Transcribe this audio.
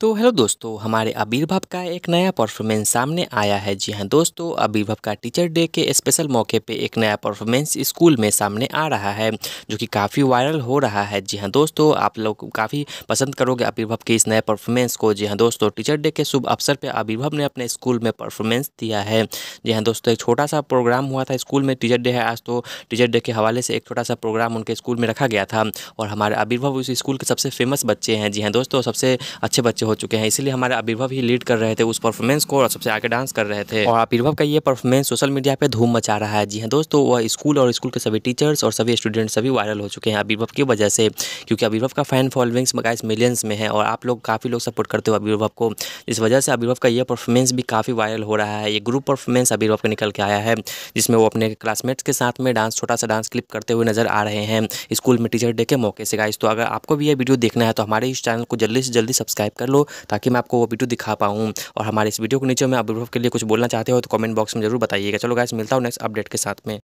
तो हेलो दोस्तों हमारे आविर्भाव का एक नया परफॉर्मेंस सामने आया है जी हाँ दोस्तों आविर्भाव का टीचर डे के स्पेशल मौके पे एक नया परफॉर्मेंस स्कूल में सामने आ रहा है जो कि काफ़ी वायरल हो रहा है जी हाँ दोस्तों आप लोग काफ़ी पसंद करोगे आविर्भाव के इस नए परफॉर्मेंस को जी हाँ दोस्तों टीचर डे के शुभ अवसर पर आविर्भाव ने अपने स्कूल में परफॉर्मेंस दिया है जी हाँ दोस्तों एक छोटा सा प्रोग्राम हुआ था स्कूल में टीचर डे है आज तो टीचर डे के हवाले से एक छोटा सा प्रोग्राम उनके स्कूल में रखा गया था और हमारे आविर्भाव उस स्कूल के सबसे फेमस बच्चे हैं जी हाँ दोस्तों सबसे अच्छे बच्चे हो चुके हैं इसलिए हमारे आविर्भव ही लीड कर रहे थे उस परफॉर्मेंस को और सबसे आगे डांस कर रहे थे और आविर्भव का ये परफॉर्मेंस सोशल मीडिया पर धूम मचा रहा है जी हाँ दोस्तों वह स्कूल और स्कूल के सभी टीचर्स और सभी स्टूडेंट्स सभी वायरल हो चुके हैं आविर्भव की वजह से क्योंकि आविर्भव का फैन फॉलोइंग्स मगाइस मिलियंस में है और आप लोग काफ़ी लोग सपोर्ट करते हो आविर्भव को इस वजह से आविर्भव का यह परफॉर्मेंस भी काफ़ी वायरल हो रहा है ये ग्रुप परफॉर्मेंस आविर्भव का निकल के आया है जिसमें वो अपने क्लासमेट्स के साथ में डांस छोटा सा डांस क्लिप करते हुए नजर आ रहे हैं स्कूल में टीचर डे के मौके से गाइस तो अगर आपको भी यह वीडियो देखना है तो हमारे इस चैनल को जल्दी से जल्दी सब्सक्राइब कर लो लो ताकि मैं आपको वो वीडियो दिखा पाऊँ और हमारे इस वीडियो के नीचे में अभिभाव के लिए कुछ बोलना चाहते हो तो कमेंट बॉक्स में जरूर बताइएगा चलो गैस मिलता हूँ नेक्स्ट अपडेट के साथ में